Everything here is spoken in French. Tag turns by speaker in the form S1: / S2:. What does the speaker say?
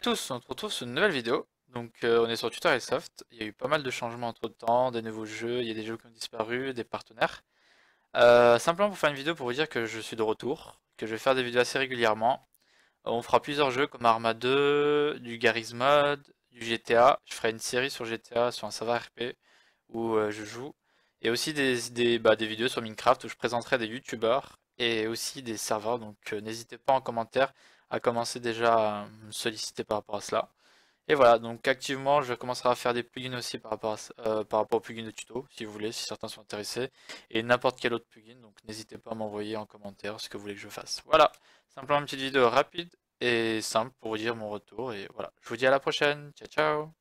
S1: à tous, on se retrouve sur une nouvelle vidéo. Donc euh, on est sur Tutor et Soft, il y a eu pas mal de changements entre temps, des nouveaux jeux, il y a des jeux qui ont disparu, des partenaires. Euh, simplement pour faire une vidéo pour vous dire que je suis de retour, que je vais faire des vidéos assez régulièrement. Euh, on fera plusieurs jeux comme Arma 2, du Garry's Mod, du GTA, je ferai une série sur GTA sur un serveur RP où je joue. Et aussi des, des, bah, des vidéos sur Minecraft où je présenterai des youtubeurs et aussi des serveurs. Donc euh, n'hésitez pas en commentaire à commencer déjà à me solliciter par rapport à cela. Et voilà, donc activement, je commencerai à faire des plugins aussi par rapport, à, plugin euh, par rapport aux plugins de tuto, si vous voulez, si certains sont intéressés. Et n'importe quel autre plugin, donc n'hésitez pas à m'envoyer en commentaire ce que vous voulez que je fasse. Voilà, simplement une petite vidéo rapide et simple pour vous dire mon retour. Et voilà, je vous dis à la prochaine. Ciao, ciao